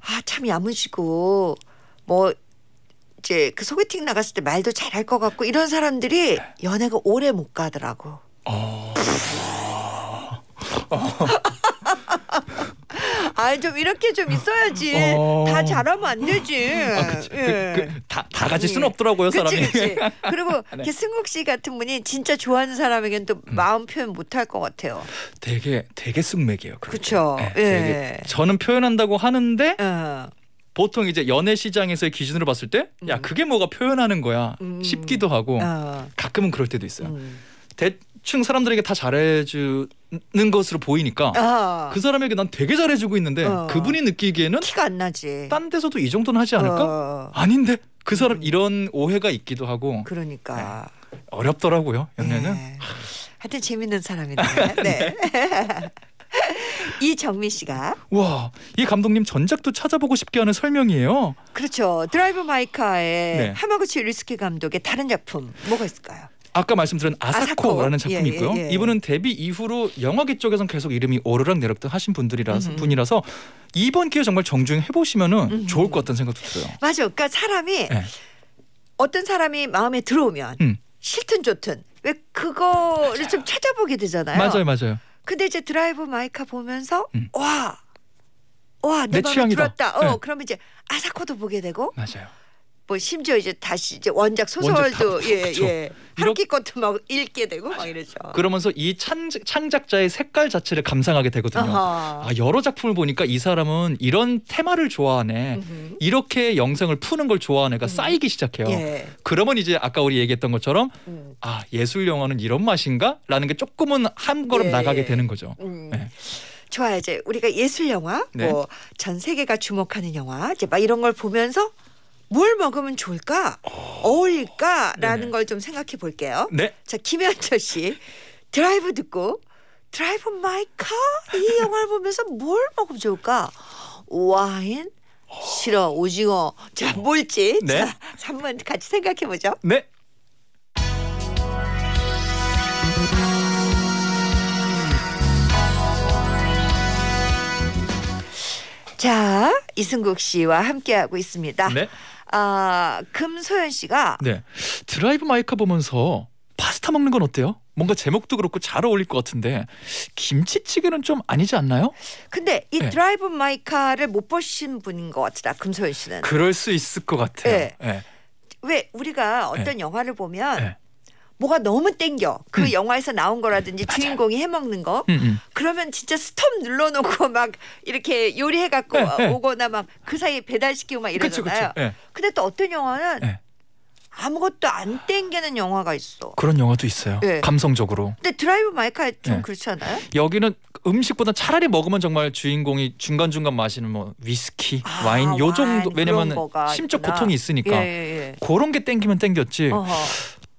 아참 야무지고 뭐 이제 그 소개팅 나갔을 때 말도 잘할 것 같고 이런 사람들이 네. 연애가 오래 못 가더라고. 아좀 이렇게 좀 있어야지. 어... 다 잘하면 안 되지. 아, 그치, 그, 예. 그, 그, 다, 다 가질 음. 순 없더라고요 그 사람이. 그치. 그리고 (laughs) 네. 승국 씨 같은 분이 진짜 좋아하는 사람에게는또 음. 마음 표현 못할 것 같아요. 되게 되게 쓴맥이에요. 그렇죠. 네, 예. 저는 표현한다고 하는데. 어. 보통 이제 연애 시장에서의 기준으로 봤을 때, 야 음. 그게 뭐가 표현하는 거야 음. 싶기도 하고 어. 가끔은 그럴 때도 있어요. 음. 대, 층 사람들에게 다 잘해주는 것으로 보이니까 어. 그 사람에게 난 되게 잘해주고 있는데 어. 그분이 느끼기에는 티가 안 나지. 딴 데서도 이 정도는 하지 않을까? 어. 아닌데 그 사람 음. 이런 오해가 있기도 하고. 그러니까 네. 어렵더라고요 연애는. 네. 하여튼 재밌는 사람이네. (laughs) 네. 네. (laughs) 이정민 씨가 와 이 감독님 전작도 찾아보고 싶게 하는 설명이에요. 그렇죠. 드라이브 마이카의 네. 하마구치 리스키 감독의 다른 작품 뭐가 있을까요? 아까 말씀드린 아사코라는 아사코. 작품이 예, 예, 있고요. 예, 예. 이분은 데뷔 이후로 영화계 쪽에서는 계속 이름이 오르락 내리락 하신 분들이라서 음 분이라서 이번 기회 정말 정중히 해보시면은 음 좋을 것 같다는 생각도 들어요. 맞아요. 그러니까 사람이 예. 어떤 사람이 마음에 들어오면 음. 싫든 좋든 왜 그거를 맞아요. 좀 찾아보게 되잖아요. 맞아요, 맞아요. 근데 이제 드라이브 마이카 보면서 음. 와. 와, 내, 내 마음에 취향이다. 들었다. 어, 네. 그러면 이제 아사코도 보게 되고 맞아요. 뭐 심지어 이제 다시 이제 원작 소설도 예예 예. 예. 한끼 것도 막 읽게 되고 막 이러죠. 그러면서 이 찬, 창작자의 색깔 자체를 감상하게 되거든요. 아하. 아 여러 작품을 보니까 이 사람은 이런 테마를 좋아하네. 음흠. 이렇게 영상을 푸는 걸 좋아하네가 그러니까 음. 쌓이기 시작해요. 예. 그러면 이제 아까 우리 얘기했던 것처럼 음. 아 예술 영화는 이런 맛인가라는 게 조금은 한 걸음 예. 나가게 되는 거죠. 음. 네. 좋아요. 이제 우리가 예술 영화, 네. 뭐전 세계가 주목하는 영화, 이제 막 이런 걸 보면서 뭘 먹으면 좋을까? 어... 울릴까라는 걸 좀 생각해 볼게요. 네. 자, 김현철 씨. 드라이브 듣고 드라이브 마이카 이 영화를 보면서 뭘 먹으면 좋을까? 와인 싫어 오징어 자 뭘지 네? 자 3번 같이 생각해 보죠. 네. 자 이승국 씨와 함께하고 있습니다. 네. 아, 금소연 씨가 네. 드라이브 마이카 보면서 파스타 먹는 건 어때요? 뭔가 제목도 그렇고 잘 어울릴 것 같은데 김치찌개는 좀 아니지 않나요? 근데 이 네. 드라이브 마이카를 못 보신 분인 것 같다 금소연 씨는. 그럴 수 있을 것 같아요. 네. 네. 왜 우리가 어떤 네. 영화를 보면 네. 뭐가 너무 땡겨. 그 음. 영화에서 나온 거라든지 맞아요. 주인공이 해먹는 거. 음, 음. 그러면 진짜 스톱 눌러놓고 막 이렇게 요리해갖고 예, 예. 오거나 막 그 사이에 배달시키고 막 이러잖아요. 그쵸, 그쵸. 네. 근데 또 어떤 영화는 네. 아무것도 안 땡기는 영화가 있어. 그런 영화도 있어요. 네. 감성적으로. 근데 드라이브 마이카 좀 네. 그렇지 않아요? 여기는 음식보다 차라리 먹으면 정말 주인공이 중간 중간 마시는 뭐 위스키, 아, 와인 요 정도 왜냐면 심적 있구나. 고통이 있으니까 예, 예, 예. 그런 게 땡기면 땡겼지. 어허.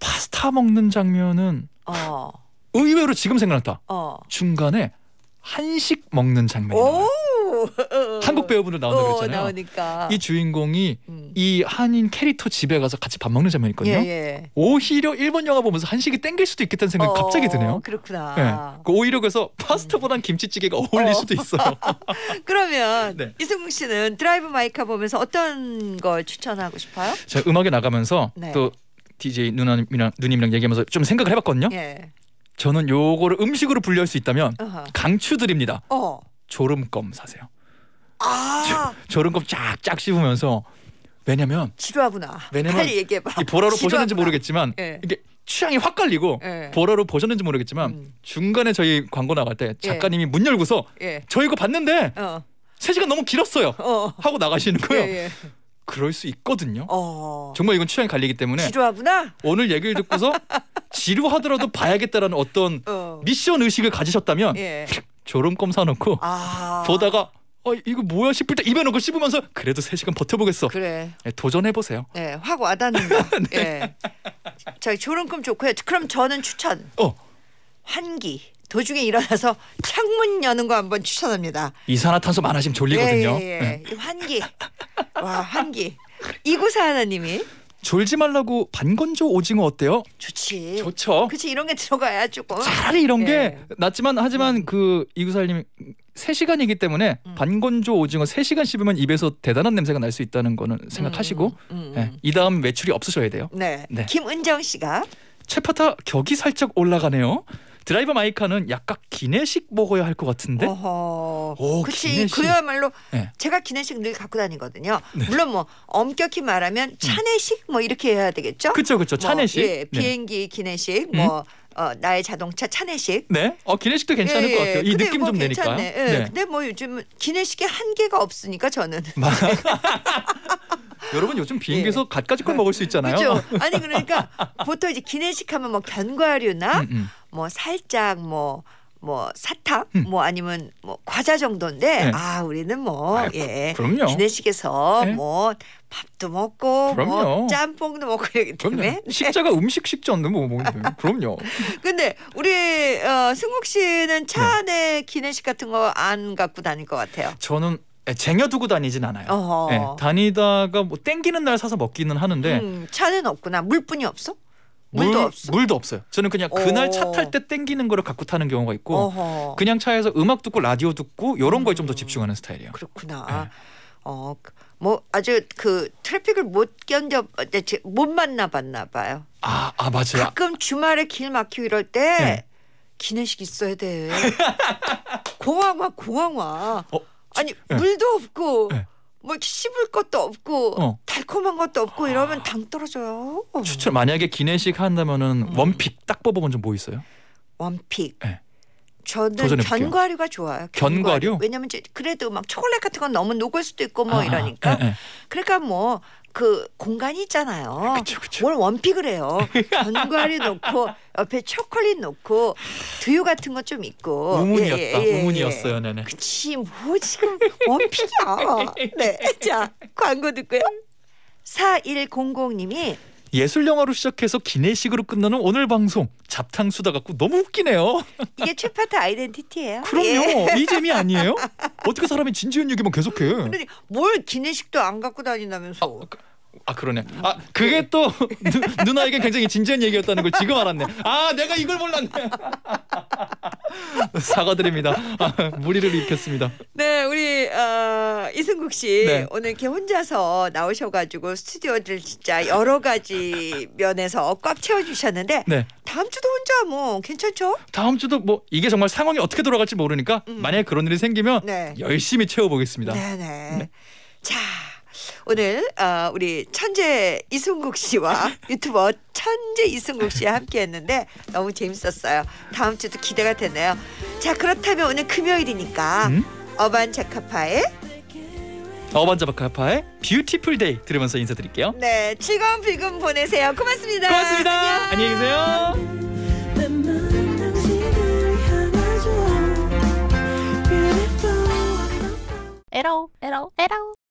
파스타 먹는 장면은 어. 의외로 지금 생각났다. 어. 중간에 한식 먹는 장면이 나와 한국 배우분들 나온다고 했잖아요. 나오니까. 이 주인공이 음. 이 한인 캐릭터 집에 가서 같이 밥 먹는 장면이 있거든요. 예, 예. 오히려 일본 영화 보면서 한식이 땡길 수도 있겠다는 생각이 어, 갑자기 드네요. 그렇구나. 예. 그 오히려 그래서 파스타보단 음. 김치찌개가 어울릴 어. 수도 있어요. (laughs) 그러면 네. 이승국 씨는 드라이브 마이카 보면서 어떤 걸 추천하고 싶어요? 제가 음악에 나가면서 네. 또 DJ 누나님이랑 누님이랑 얘기하면서 좀 생각을 해봤거든요. 예. 저는 요거를 음식으로 분류할 수 있다면 어허. 강추드립니다. 어. 졸음껌 사세요. 아. 조, 졸음껌 쫙쫙 씹으면서 왜냐면 지루하구나. 왜냐면 빨리 얘기해봐. 이 보라로 지루하구나. 보셨는지 모르겠지만 예. 이게 취향이 확 갈리고 예. 보라로 보셨는지 모르겠지만 음. 중간에 저희 광고 나갈 때 예. 작가님이 문 열고서 예. 저희 거 봤는데 어. 3시간 너무 길었어요. 어. 하고 나가시는 거예요. 예, 그럴 수 있거든요. 어... 정말 이건 취향이 갈리기 때문에 지루하구나. 오늘 얘기를 듣고서 (laughs) 지루하더라도 봐야겠다라는 어떤 어... 미션 의식을 가지셨다면 예. 졸음껌 사놓고 아... 보다가 아 이거 뭐야 싶을 때 입에 넣고 씹으면서 그래도 3시간 버텨보겠어. 그래. 네, 도전해보세요. 네, 확 와닿는다. (laughs) 네. 예. 자, 졸음껌 좋고요. 그럼 저는 추천. 어. 환기. 도중에 일어나서 (laughs) 창문 여는 거 한번 추천합니다. 이산화탄소 많아지면 졸리거든요. 예, 예, 예. 예. 환기. 와 환기. 이구사 하나님이 졸지 말라고 반건조 오징어 어때요? 좋지. 좋죠. 그렇지 이런 게 들어가야 조금. 차라리 이런 예. 게 낫지만 하지만 그 이구사님 3시간이기 때문에 음. 반건조 오징어 3시간 씹으면 입에서 대단한 냄새가 날 수 있다는 거는 음, 생각하시고 음, 음. 예. 이 다음 매출이 없으셔야 돼요. 네. 네. 김은정 씨가 최파타 격이 살짝 올라가네요. 드라이버 마이카는 약간 기내식 먹어야 할 것 같은데. 어허. 오, 그치. 기내식. 그야말로 네. 예. 제가 기내식 늘 갖고 다니거든요. 네. 물론 뭐 엄격히 말하면 음. 차내식 뭐 이렇게 해야 되겠죠. 그렇죠, 그렇죠. 차내식. 뭐, 예, 네. 비행기 기내식 음? 뭐. 어, 나의 자동차 차내식. 네. 어, 기내식도 괜찮을 예, 것 같아요. 이 느낌 뭐좀 괜찮네. 내니까. 예. 네. 근데 뭐 요즘 기내식에 한계가 없으니까 저는. (laughs) 여러분 요즘 비행기에서 예. 갖가지 걸 먹을 수 있잖아요. 그렇죠. 아니 그러니까 보통 이제 기내식 하면 뭐 견과류나 음, 음. 뭐 살짝 뭐뭐 뭐 사탕 음. 뭐 아니면 뭐 과자 정도인데 네. 아 우리는 뭐 예. 그, 럼 기내식에서 네. 뭐 밥도 먹고 뭐 그럼요. 뭐 짬뽕도 먹고 이러기 때문에 식자가 음식 식전도데뭐 먹는데 그럼요. 근데 우리 어, 승국 씨는 차 네. 안에 기내식 같은 거 안 갖고 다닐 것 같아요. 저는 예, 쟁여두고 다니진 않아요. 네, 다니다가 뭐 땡기는 날 사서 먹기는 하는데 음, 차는 없구나. 물뿐이 없어? 물도 없어? 물도 없어요. 저는 그냥 그날 차 탈 때 땡기는 거를 갖고 타는 경우가 있고 어허. 그냥 차에서 음악 듣고 라디오 듣고 이런 음. 거에 좀더 집중하는 스타일이에요. 그렇구나. 네. 어, 그, 뭐 아주 그 트래픽을 못 견뎌 네, 못 만나봤나 봐요. 아, 아 맞아요. 가끔 주말에 길 막히고 이럴 때 네. 기내식 있어야 돼. (laughs) 공항 와 공항 와. 어, 아니 네. 물도 없고. 네. 뭐 씹을 것도 없고 어. 달콤한 것도 없고 이러면 아. 당 떨어져요. 추천 만약에 기내식 한다면은 음. 원픽 딱 뽑아본 좀뭐 있어요? 원픽. 네. 저는 도 견과류가 좋아요. 견과류? 견과류? 왜냐면 이제 그래도 막 초콜릿 같은 건 너무 녹을 수도 있고 뭐 아, 아 이러니까. 에, 아, 에. 그러니까 뭐그 공간이 있잖아요. 그쵸, 그쵸. 뭘 원픽을 해요. (laughs) 견과류 넣고 옆에 초콜릿 넣고 두유 같은 거 좀 있고. 우문이었다. 예, 예, 예. 우문이었어요, 나는. 그치, 뭐 지금 원픽이야. (laughs) 네, 자 광고 듣고요. 4100님이 예술 영화로 시작해서 기내식으로 끝나는 오늘 방송 잡탕 수다 갖고 너무 웃기네요. 이게 최파트 아이덴티티예요. 그럼요. 예. 이 재미 아니에요? 어떻게 사람이 진지한 얘기만 계속해? 그러니 뭘 기내식도 안 갖고 다닌다면서. 아, 그아 그러네. 아 그게 또 (laughs) 누, 누나에게 굉장히 진지한 얘기였다는 걸 지금 알았네. 아 내가 이걸 몰랐네. (laughs) 사과드립니다. 아, 무리를 일으켰습니다. 네, 우리 어, 이승국 씨 네. 오늘 이렇게 혼자서 나오셔가지고 스튜디오를 진짜 여러 가지 면에서 꽉 채워주셨는데 네. 다음 주도 혼자 뭐 괜찮죠? 다음 주도 뭐 이게 정말 상황이 어떻게 돌아갈지 모르니까 음. 만약 그런 일이 생기면 네. 열심히 채워보겠습니다. 네네. 네. 자. 오늘 어, 우리 천재 이승국 씨와 (laughs) 유튜버 천재 이승국 씨와 함께했는데 너무 재밌었어요. 다음 주도 기대가 되네요. 자 그렇다면 오늘 금요일이니까 음? 어반 자카파의 어반 자카파의 뷰티풀 데이 들으면서 인사드릴게요. 네 즐거운 불금 보내세요. 고맙습니다. 고맙습니다. 안녕. 안녕히 계세요. 에러 에러 에러